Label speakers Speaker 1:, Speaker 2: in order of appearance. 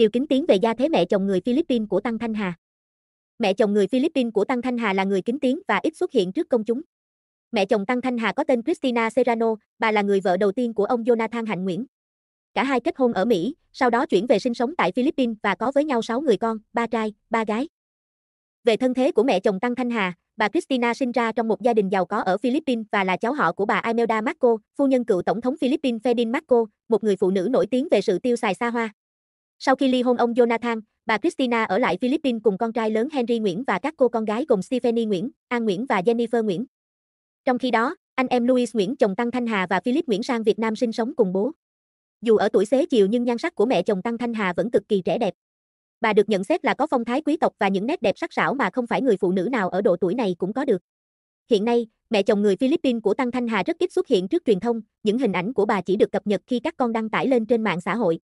Speaker 1: Điều kính tiếng về gia thế mẹ chồng người Philippines của Tăng Thanh Hà. Mẹ chồng người Philippines của Tăng Thanh Hà là người kính tiếng và ít xuất hiện trước công chúng. Mẹ chồng Tăng Thanh Hà có tên Christina Serrano, bà là người vợ đầu tiên của ông Jonathan Hạnh Nguyễn. Cả hai kết hôn ở Mỹ, sau đó chuyển về sinh sống tại Philippines và có với nhau 6 người con, ba trai, ba gái. Về thân thế của mẹ chồng Tăng Thanh Hà, bà Christina sinh ra trong một gia đình giàu có ở Philippines và là cháu họ của bà Imelda Marco, phu nhân cựu tổng thống Philippines Ferdinand Marco, một người phụ nữ nổi tiếng về sự tiêu xài xa hoa. Sau khi ly hôn ông Jonathan, bà Christina ở lại Philippines cùng con trai lớn Henry Nguyễn và các cô con gái gồm Stephanie Nguyễn, An Nguyễn và Jennifer Nguyễn. Trong khi đó, anh em Louis Nguyễn chồng Tăng Thanh Hà và Philip Nguyễn sang Việt Nam sinh sống cùng bố. Dù ở tuổi xế chiều nhưng nhan sắc của mẹ chồng Tăng Thanh Hà vẫn cực kỳ trẻ đẹp. Bà được nhận xét là có phong thái quý tộc và những nét đẹp sắc sảo mà không phải người phụ nữ nào ở độ tuổi này cũng có được. Hiện nay, mẹ chồng người Philippines của Tăng Thanh Hà rất ít xuất hiện trước truyền thông, những hình ảnh của bà chỉ được cập nhật khi các con đăng tải lên trên mạng xã hội.